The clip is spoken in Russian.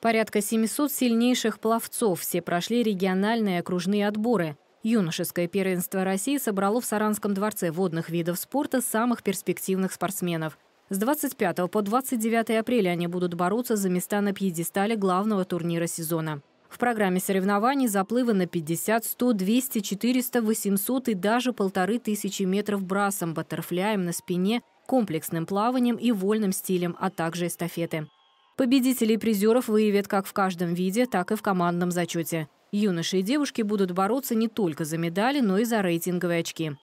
Порядка 700 сильнейших пловцов все прошли региональные и окружные отборы. Юношеское первенство России собрало в Саранском дворце водных видов спорта самых перспективных спортсменов. С 25 по 29 апреля они будут бороться за места на пьедестале главного турнира сезона. В программе соревнований заплывы на 50, 100, 200, 400, 800 и даже полторы тысячи метров брасом, баттерфляем на спине, комплексным плаванием и вольным стилем, а также эстафеты. Победителей и призеров выявят как в каждом виде, так и в командном зачете. Юноши и девушки будут бороться не только за медали, но и за рейтинговые очки.